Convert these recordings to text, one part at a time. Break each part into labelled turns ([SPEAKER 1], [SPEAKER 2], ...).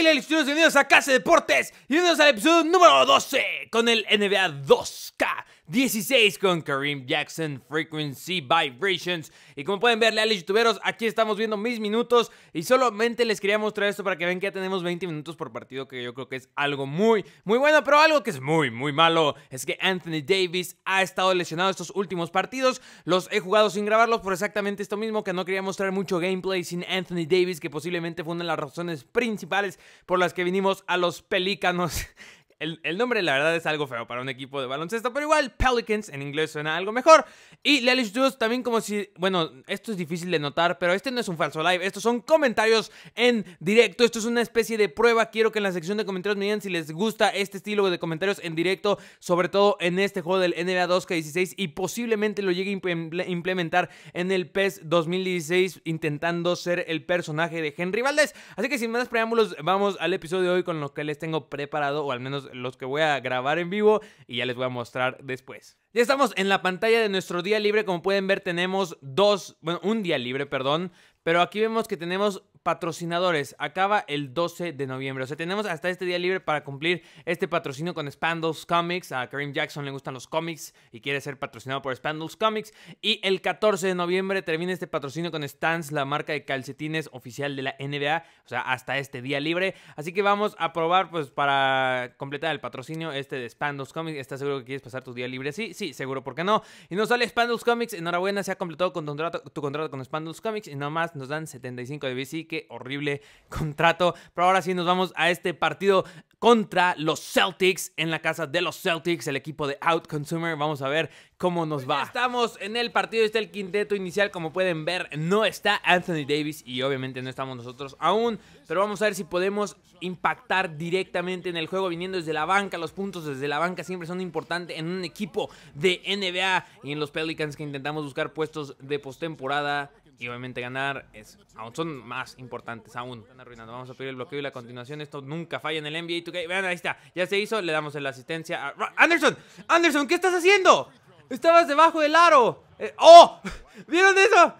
[SPEAKER 1] ¡Hola bienvenidos a Casa de Deportes y bienvenidos al episodio número 12 con el NBA 2K. 16 con Kareem Jackson Frequency Vibrations. Y como pueden ver, leales youtuberos, aquí estamos viendo mis minutos y solamente les quería mostrar esto para que vean que ya tenemos 20 minutos por partido, que yo creo que es algo muy, muy bueno, pero algo que es muy, muy malo es que Anthony Davis ha estado lesionado estos últimos partidos. Los he jugado sin grabarlos por exactamente esto mismo, que no quería mostrar mucho gameplay sin Anthony Davis, que posiblemente fue una de las razones principales por las que vinimos a los Pelícanos el, nombre la verdad es algo feo para un equipo de baloncesto, pero igual Pelicans en inglés suena algo mejor. Y Lelish Dudes también como si, bueno, esto es difícil de notar, pero este no es un falso live, estos son comentarios en directo, esto es una especie de prueba, quiero que en la sección de comentarios me digan si les gusta este estilo de comentarios en directo, sobre todo en este juego del NBA 2K16 y posiblemente lo llegue a implementar en el PES 2016 intentando ser el personaje de Henry Valdés. Así que sin más preámbulos, vamos al episodio de hoy con lo que les tengo preparado, o al menos los, que voy a grabar en vivo y ya les voy a mostrar después. Ya estamos en la pantalla de nuestro día libre, como pueden ver tenemos dos, bueno, un día libre, perdón, pero aquí vemos que tenemos patrocinadores. Acaba el 12 de noviembre. O sea, tenemos hasta este día libre para cumplir este patrocinio con Spandals Comics. A Karim Jackson le gustan los cómics y quiere ser patrocinado por Spandals Comics. Y el 14 de noviembre termina este patrocinio con Stans, la marca de calcetines oficial de la NBA. O sea, hasta este día libre. Así que vamos a probar, pues, para completar el patrocinio este de Spandals Comics. ¿Estás seguro que quieres pasar tu día libre? Sí, sí, seguro, ¿por qué no? Y nos sale Spandals Comics. Enhorabuena, se ha completado tu contrato, con Spandals Comics. Y nomás nos dan 75 de bici que horrible contrato. Pero ahora sí nos vamos a este partido contra los Celtics en la casa de los Celtics, el equipo de Out Consumer. Vamos a ver cómo nos pues va. Estamos en el partido, está el quinteto inicial, como pueden ver, no está Anthony Davis y obviamente no estamos nosotros aún, pero vamos a ver si podemos impactar directamente en el juego viniendo desde la banca. Los puntos desde la banca siempre son importantes en un equipo de NBA y en los Pelicans que intentamos buscar puestos de postemporada y obviamente ganar es, aún son más importantes aún. Vamos a pedir el bloqueo y la continuación. Esto nunca falla en el NBA 2 Vean, ahí está. Ya se hizo. Le damos la asistencia a... ¡Anderson! ¡Anderson! ¿Qué estás haciendo? Estabas debajo del aro. Eh, ¡Oh! ¿Vieron eso?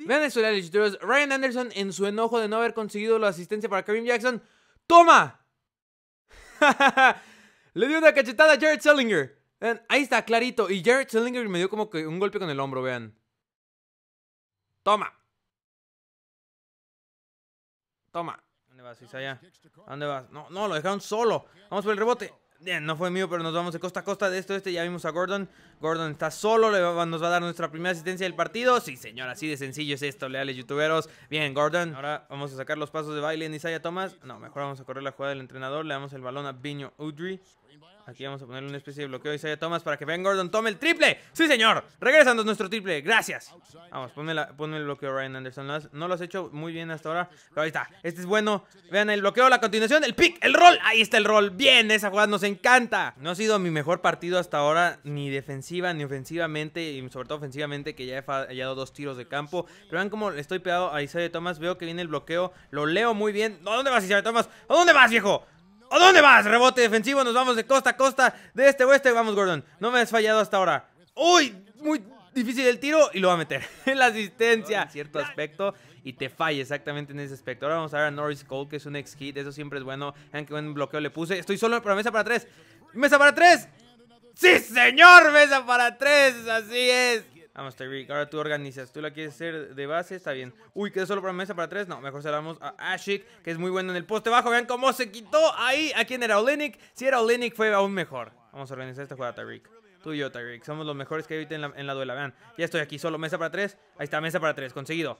[SPEAKER 1] Vean eso, Ryan Anderson, en su enojo de no haber conseguido la asistencia para Kevin Jackson, ¡toma! Le dio una cachetada a Jared Sellinger. ahí está, clarito. Y Jared Sellinger me dio como que un golpe con el hombro, vean. Toma. Toma. ¿Dónde vas, Isaya? ¿Dónde vas? No, no, lo dejaron solo. Vamos por el rebote. Bien, no fue mío, pero nos vamos de costa a costa de esto. Este ya vimos a Gordon. Gordon está solo, nos va a dar nuestra primera asistencia del partido. Sí, señor, así de sencillo es esto, leales youtuberos. Bien, Gordon. Ahora vamos a sacar los pasos de baile en Isaiah Thomas. No, mejor vamos a correr la jugada del entrenador. Le damos el balón a Viño Udry. Aquí vamos a ponerle una especie de bloqueo a Isaiah Thomas para que Ben Gordon tome el triple. ¡Sí, señor! Regresando nuestro triple. Gracias. Vamos, ponme, el bloqueo a Ryan Anderson. No, lo has hecho muy bien hasta ahora. Pero ahí está. Este es bueno. Vean el bloqueo, la continuación, el pick, el roll. Ahí está el roll. Bien, esa jugada nos encanta. No ha sido mi mejor partido hasta ahora, ni defensiva, ni ofensivamente, y sobre todo ofensivamente, que ya he fallado dos tiros de campo. Pero vean cómo estoy pegado a Isaiah Thomas. Veo que viene el bloqueo. Lo leo muy bien. dónde vas, Isaiah Thomas? ¿A dónde vas, viejo? ¿A dónde vas? Rebote defensivo, nos vamos de costa a costa, de este oeste. Vamos, Gordon. No me has fallado hasta ahora. ¡Uy! Muy difícil el tiro y lo va a meter. En la asistencia. cierto aspecto. Y te falla exactamente en ese aspecto. Ahora vamos a ver a Norris Cole, que es un ex-hit. Eso siempre es bueno. Vean que buen bloqueo le puse. Estoy solo, pero mesa para tres. ¡Mesa para tres! ¡Sí, señor! ¡Mesa para tres! Así es. Vamos, Tyreek. Ahora tú organizas. Tú la quieres hacer de base, está bien. Uy, quedó solo para mesa para tres. No, mejor se a Ashik, que es muy bueno en el poste bajo. Vean cómo se quitó ahí. ¿A quién era Olenik? Si era Olenik, fue aún mejor. Vamos a organizar esta jugada, Tyreek. Tú y yo, Tyreek. Somos los mejores que hay en la, la duela. Vean, ya estoy aquí solo. Mesa para tres. Ahí está, mesa para tres. Conseguido.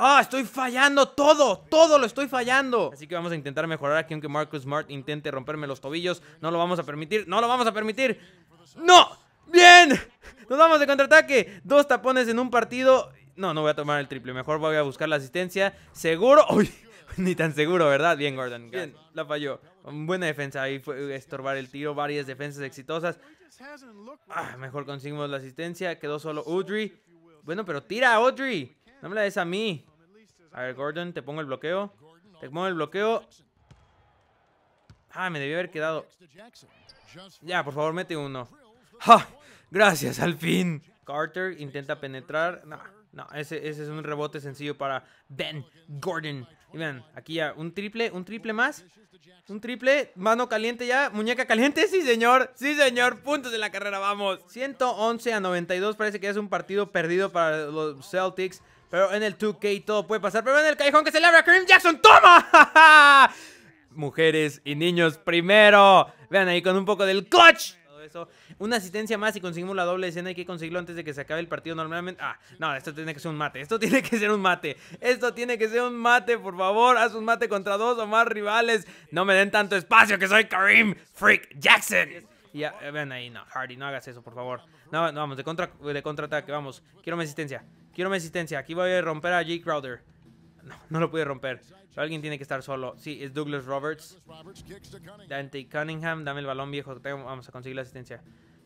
[SPEAKER 1] ¡Ah! estoy fallando todo, todo lo estoy fallando. Así que vamos a intentar mejorar aquí, aunque Marcus Smart intente romperme los tobillos. No lo vamos a permitir, no lo vamos a permitir. ¡No! Nos vamos de contraataque. Dos tapones en un partido. No, no voy a tomar el triple. Mejor voy a buscar la asistencia. Seguro. Uy, ni tan seguro, ¿verdad? Bien, Gordon. Bien, la falló. Buena defensa. Ahí fue eh, estorbar el tiro. Varias defensas exitosas. Ah, mejor conseguimos la asistencia. Quedó solo Audrey. Bueno, pero tira, Audrey. No me la des a mí. A ver, Gordon, te pongo el bloqueo. Te pongo el bloqueo. Ah, me debió haber quedado. Ya, por favor, mete uno. ¡Ja! Gracias, al fin. Carter intenta penetrar. No, no, ese, ese es un rebote sencillo para Ben Gordon. Y vean, aquí ya un triple, un triple más. Un triple, mano caliente ya, muñeca caliente, sí señor, sí señor, puntos en la carrera, vamos. 111 a 92, parece que es un partido perdido para los Celtics. Pero en el 2K todo puede pasar. Pero en el callejón que se le abre a Kareem Jackson, ¡toma! Mujeres y niños primero. Vean ahí con un poco del clutch. Una asistencia más y conseguimos la doble escena. Hay que conseguirlo antes de que se acabe el partido normalmente. Ah, no, esto tiene que ser un mate. Esto tiene que ser un mate. Esto tiene que ser un mate, por favor. Haz un mate contra dos o más rivales. No me den tanto espacio que soy Karim Freak Jackson. Ya, eh, ven ahí, no, Hardy, no hagas eso, por favor. No, no vamos, de, contra, de contraataque, vamos. Quiero mi asistencia. Quiero mi asistencia. Aquí voy a romper a Jake Crowder. no, lo pude romper. alguien tiene que estar solo. Sí, es Douglas Roberts. Dante Cunningham, dame el balón viejo. Vamos a conseguir la asistencia.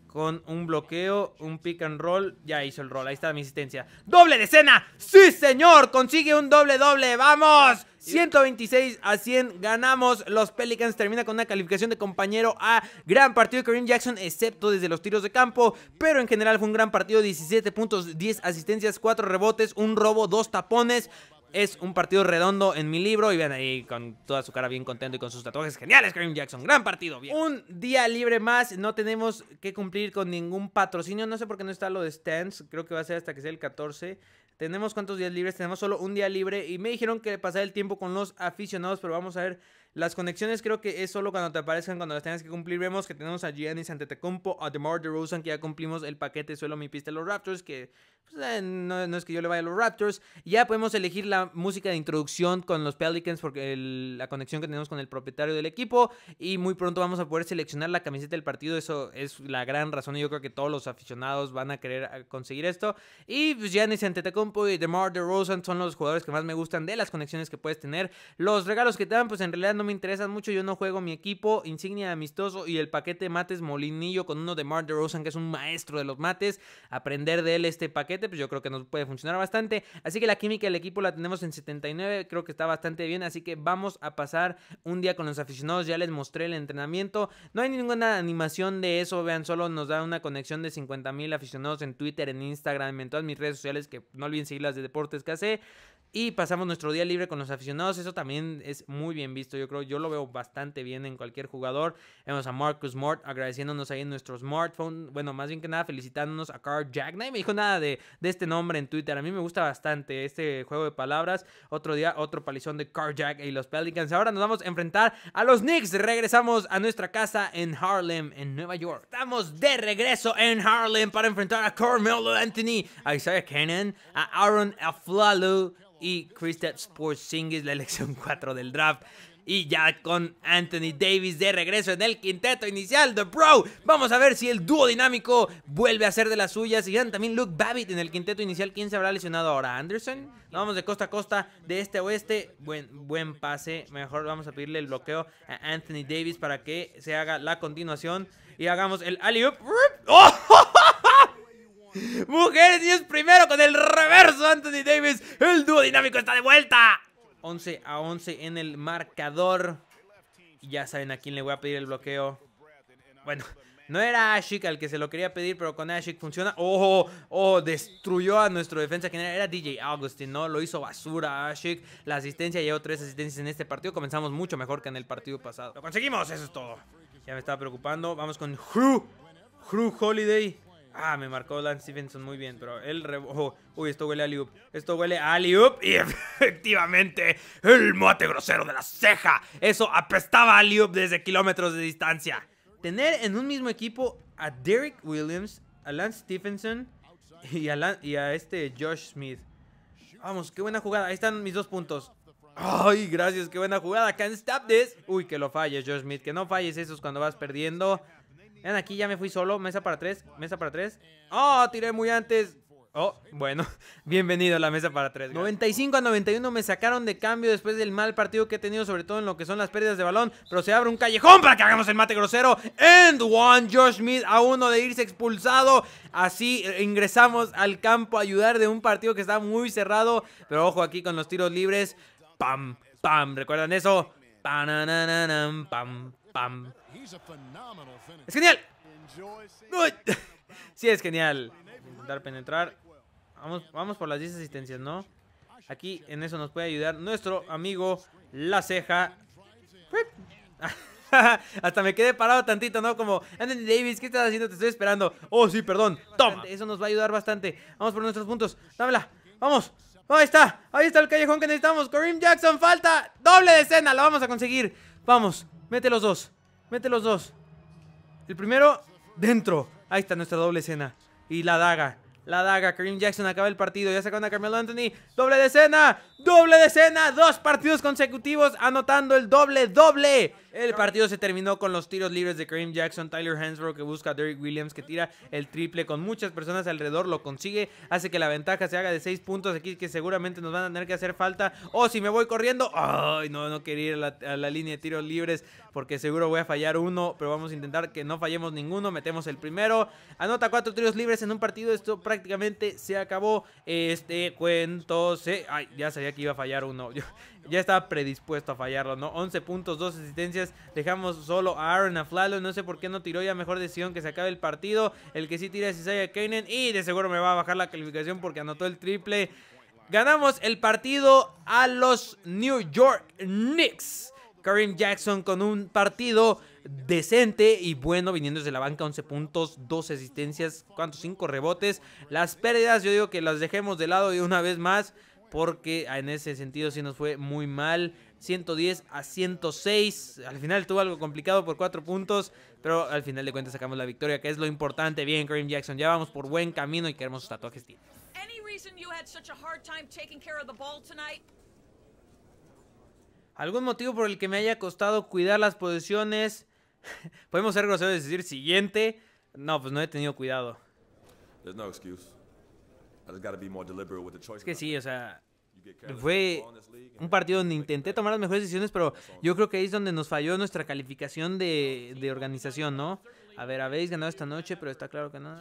[SPEAKER 1] Con un bloqueo, un pick and roll. Ya hizo el roll. Ahí está mi asistencia. ¡Doble decena! ¡Sí, señor! Consigue un doble doble. ¡Vamos! 126 a 100 ganamos los Pelicans. Termina con una calificación de compañero a gran partido de Kareem Jackson, excepto desde los tiros de campo. Pero en general fue un gran partido: 17 puntos, 10 asistencias, 4 rebotes, un robo, 2 tapones. Es un partido redondo en mi libro. Y vean ahí con toda su cara bien contento y con sus tatuajes geniales, Kareem Jackson. Gran partido, bien. Un día libre más. No tenemos que cumplir con ningún patrocinio. No sé por qué no está lo de Stance, Creo que va a ser hasta que sea el 14. Tenemos cuántos días libres, tenemos solo un día libre y me dijeron que pasar el tiempo con los aficionados, pero vamos a ver las conexiones creo que es solo cuando te aparezcan, cuando las tengas que cumplir. Vemos que tenemos a Giannis Antetokounmpo, a DeMar DeRozan, que ya cumplimos el paquete suelo mi pista los Raptors, que pues, eh, no, no, es que yo le vaya a los Raptors. Ya podemos elegir la música de introducción con los Pelicans porque la conexión que tenemos con el propietario del equipo. Y muy pronto vamos a poder seleccionar la camiseta del partido. Eso es la gran razón. y Yo creo que todos los aficionados van a querer eh, conseguir esto. Y pues Giannis Antetokounmpo y DeMar Rosen son los jugadores que más me gustan de las conexiones que puedes tener. Los regalos que te dan, pues en realidad no me interesan mucho. Yo no juego mi equipo, insignia amistoso y el paquete mates molinillo con uno de De Rosen que es un maestro de los mates. Aprender de él este paquete pues yo creo que nos puede funcionar bastante. Así que la química del equipo la tenemos en 79, creo que está bastante bien, así que vamos a pasar un día con los aficionados, ya les mostré el entrenamiento. No hay ninguna animación de eso, vean, solo nos da una conexión de 50 mil aficionados en Twitter, en Instagram, en todas mis redes sociales, que no olviden seguirlas de Deportes KC y pasamos nuestro día libre con los aficionados. Eso también es muy bien visto. Yo creo, yo lo veo bastante bien en cualquier jugador. Vemos a Marcus Mort agradeciéndonos ahí en nuestro smartphone. Bueno, más bien que nada felicitándonos a Car Jack. Nadie me dijo nada de, este nombre en Twitter. A mí me gusta bastante este juego de palabras. Otro día, otro palizón de Car Jack y los Pelicans. Ahora nos vamos a enfrentar a los Knicks. Regresamos a nuestra casa en Harlem, en Nueva York. Estamos de regreso en Harlem para enfrentar a Carmelo Anthony, a Isaiah Cannon, a Aaron Aflalo, y Kristaps Porzingis la elección 4 del draft. Y ya con Anthony Davis de regreso en el quinteto inicial de Bro. Vamos a ver si el dúo dinámico vuelve a ser de las suyas. Y también Luke Babbitt en el quinteto inicial. ¿Quién se habrá lesionado ahora? ¿Anderson? vamos de costa a costa, de este a oeste. Buen, buen pase. Mejor vamos a pedirle el bloqueo a Anthony Davis para que se haga la continuación. Y hagamos el alley ¡Oh! Mujeres, es primero con el reverso Anthony Davis. El dúo dinámico está de vuelta. 11 a 11 en el marcador. ya saben a quién le voy a pedir el bloqueo. Bueno, no era Ashik al que se lo quería pedir, pero con Ashik funciona. ¡Oh! ¡Oh! Destruyó a nuestro defensa general. Era DJ Augustin, ¿no? Lo hizo basura a Ashik. La asistencia llevó tres asistencias en este partido. Comenzamos mucho mejor que en el partido pasado. ¡Lo conseguimos! Eso es todo. Ya me estaba preocupando. Vamos con Hru. Hru Holiday. Ah, me marcó Lance Stevenson muy bien, pero él rebotó. Uy, esto huele a Liup. Esto huele a Liup Y efectivamente, el mate grosero de la ceja. Eso apestaba a Liup desde kilómetros de distancia. Tener en un mismo equipo a Derek Williams, a Lance Stephenson y a, y a este Josh Smith. Vamos, qué buena jugada. Ahí están mis dos puntos. Ay, gracias, qué buena jugada. Can't stop this. Uy, que lo falles, Josh Smith. Que no falles esos cuando vas perdiendo. Vean, aquí ya me fui solo. Mesa para tres. Mesa para tres. ¡Oh! Tiré muy antes. Oh, bueno, bienvenido a la mesa para tres. 95 a 91 me sacaron de cambio después del mal partido que he tenido, sobre todo en lo que son las pérdidas de balón. Pero se abre un callejón para que hagamos el mate grosero. And one, Josh Smith a uno de irse expulsado. Así eh, ingresamos al campo a ayudar de un partido que está muy cerrado. Pero ojo aquí con los tiros libres. Pam, pam, ¿recuerdan eso? Pam, pam, Pam. ¡Es genial! sí, es genial. Intentar penetrar. Vamos, vamos por las 10 asistencias, ¿no? Aquí en eso nos puede ayudar nuestro amigo La Ceja. Hasta me quedé parado tantito, ¿no? Como, Anthony Davis, ¿qué estás haciendo? Te estoy esperando. Oh, sí, perdón. Eso nos va a ayudar bastante. Vamos por nuestros puntos. Dámela. Vamos. Ahí está. Ahí está el callejón que necesitamos. Kareem Jackson, falta. Doble decena. Lo vamos a conseguir. Vamos. Mete los dos. Mete los dos. El primero, dentro. Ahí está nuestra doble escena. Y la daga. La daga. Kareem Jackson acaba el partido. Ya sacaron a Carmelo Anthony. Doble de escena, Doble escena. Dos partidos consecutivos anotando el doble, doble. El partido se terminó con los tiros libres de Kareem Jackson, Tyler Hansbrough que busca a Derrick Williams que tira el triple con muchas personas alrededor, lo consigue, hace que la ventaja se haga de seis puntos aquí que seguramente nos van a tener que hacer falta. O oh, si me voy corriendo, ay, no, no quería ir a la, línea de tiros libres porque seguro voy a fallar uno, pero vamos a intentar que no fallemos ninguno, metemos el primero. Anota cuatro tiros libres en un partido, esto prácticamente se acabó. Este cuento se... Ay, ya sabía que iba a fallar uno. Yo, ya estaba predispuesto a fallarlo, ¿no? 11 puntos, 2 asistencias. Dejamos solo a Aaron Aflalo. No sé por qué no tiró ya mejor decisión que se acabe el partido. El que sí tira es Isaiah Kanan. Y de seguro me va a bajar la calificación porque anotó el triple. Ganamos el partido a los New York Knicks. Karim Jackson con un partido decente y bueno, viniendo desde la banca, 11 puntos, 2 asistencias, ¿cuántos? 5 rebotes. Las pérdidas, yo digo que las dejemos de lado y una vez más porque en ese sentido sí nos fue muy mal. 110 a 106. Al final tuvo algo complicado por 4 puntos, pero al final de cuentas sacamos la victoria, que es lo importante. Bien, Kareem Jackson, ya vamos por buen camino y queremos sus tatuajes ¿Algún motivo por el que me haya costado cuidar las posiciones? Podemos ser groseros y decir siguiente. No, pues no he tenido cuidado. Es que sí, o sea, fue un partido donde intenté tomar las mejores decisiones, pero yo creo que ahí es donde nos falló nuestra calificación de, de organización, ¿no? A ver, habéis ganado esta noche, pero está claro que no.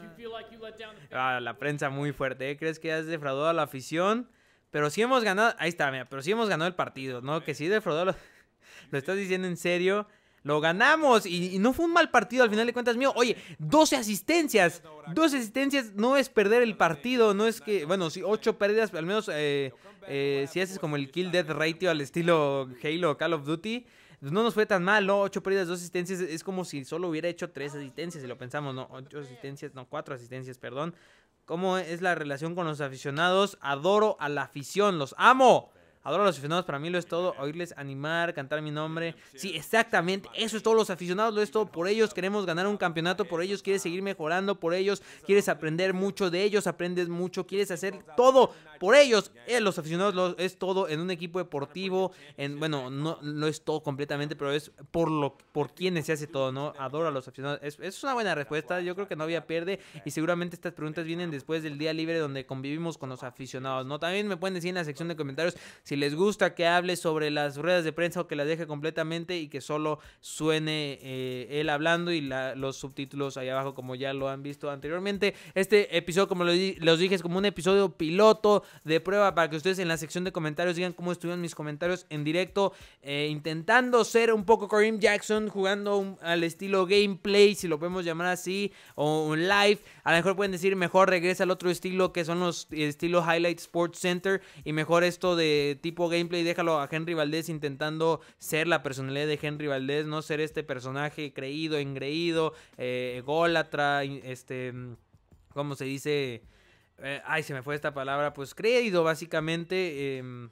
[SPEAKER 1] Ah, la prensa muy fuerte, ¿eh? ¿Crees que has defraudado a la afición? Pero sí hemos ganado, ahí está, mira, pero sí hemos ganado el partido, ¿no? Que sí defraudó, lo estás diciendo en serio. Lo ganamos y, no fue un mal partido al final de cuentas mío. Oye, 12 asistencias. 12 asistencias no es perder el partido, no es que, bueno, si 8 pérdidas, al menos eh, eh, si haces como el kill death ratio al estilo Halo Call of Duty, pues no nos fue tan mal, ¿no? 8 pérdidas, 2 asistencias, es como si solo hubiera hecho 3 asistencias, si lo pensamos, ¿no? 8 asistencias, no, 4 asistencias, perdón. ¿Cómo es la relación con los aficionados? Adoro a la afición, los amo. Adoro a los aficionados, para mí lo es todo. Oírles animar, cantar mi nombre. Sí, exactamente. Eso es todo. Los aficionados lo es todo. Por ellos queremos ganar un campeonato. Por ellos quieres seguir mejorando. Por ellos quieres aprender mucho de ellos. Aprendes mucho. Quieres hacer todo por ellos. los aficionados es todo en un equipo deportivo, en bueno, no, no es todo completamente, pero es por lo por quienes se hace todo, ¿no? Adoro a los aficionados. Es, una buena respuesta, yo creo que no había pierde y seguramente estas preguntas vienen después del día libre donde convivimos con los aficionados, ¿no? También me pueden decir en la sección de comentarios si les gusta que hable sobre las ruedas de prensa o que las deje completamente y que solo suene eh, él hablando y los subtítulos ahí abajo como ya lo han visto anteriormente. Este episodio, como les dije, es como un episodio piloto de prueba para que ustedes en la sección de comentarios digan cómo estuvieron mis comentarios en directo, eh, intentando ser un poco Kareem Jackson, jugando al estilo gameplay, si lo podemos llamar así, o un live. A lo mejor pueden decir, mejor regresa al otro estilo que son los eh, estilo Highlight Sports Center y mejor esto de tipo gameplay, déjalo a Henry Valdés intentando ser la personalidad de Henry Valdés, no ser este personaje creído, engreído, golatra eh, ególatra, este, mm, ¿cómo se dice? Eh, ay, se me fue esta palabra, pues crédito básicamente. Em,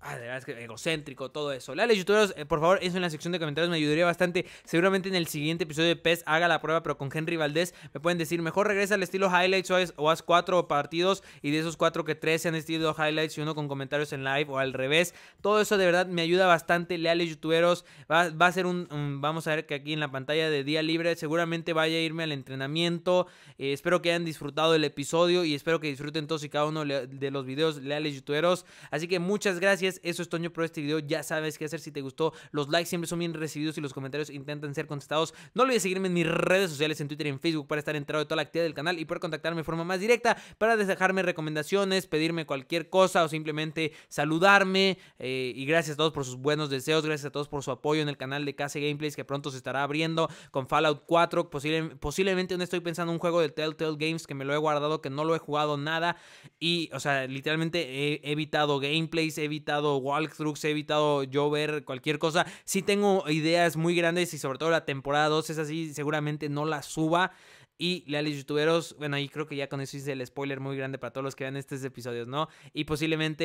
[SPEAKER 1] Ah, de verdad es egocéntrico, todo eso. Leales youtuberos, eh, por favor, eso en la sección de comentarios me ayudaría bastante. Seguramente en el siguiente episodio de PES haga la prueba, pero con Henry Valdés me pueden decir, mejor regresa al estilo highlights o, haz cuatro partidos y de esos cuatro que tres sean estilo highlights y uno con comentarios en live o al revés. Todo eso de verdad me ayuda bastante, leales youtuberos. Va, a ser un, vamos a ver que aquí en la pantalla de día libre seguramente vaya a irme al entrenamiento. Eh, espero que hayan disfrutado el episodio y espero que disfruten todos y cada uno de los videos, leales youtuberos. Así que muchas gracias eso es Toño por este video. Ya sabes qué hacer si te gustó. Los likes siempre son bien recibidos y los comentarios intentan ser contestados. No olvides seguirme en mis redes sociales, en Twitter y en Facebook para estar enterado de toda la actividad del canal y poder contactarme de forma más directa para dejarme recomendaciones, pedirme cualquier cosa o simplemente saludarme. Eh, y gracias a todos por sus buenos deseos. Gracias a todos por su apoyo en el canal de Case Gameplays que pronto se estará abriendo con Fallout 4. posiblemente no estoy pensando un juego de Telltale Games que me lo he guardado, que no lo he jugado nada. Y, o sea, literalmente he evitado gameplays, he evitado evitado walkthroughs, he evitado yo ver cualquier cosa. si tengo ideas muy grandes y sobre todo la temporada 2 es así, seguramente no la suba. Y leales youtuberos, bueno, ahí creo que ya con eso hice el spoiler muy grande para todos los que vean estos episodios, ¿no? Y posiblemente,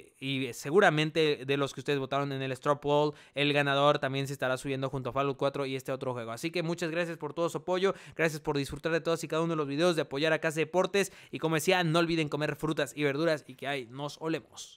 [SPEAKER 1] eh, y seguramente de los que ustedes votaron en el Straw Poll, el ganador también se estará subiendo junto a Fallout 4 y este otro juego. Así que muchas gracias por todo su apoyo, gracias por disfrutar de todos y cada uno de los videos, de apoyar a Casa Deportes. Y como decía, no olviden comer frutas y verduras y que ahí nos olemos.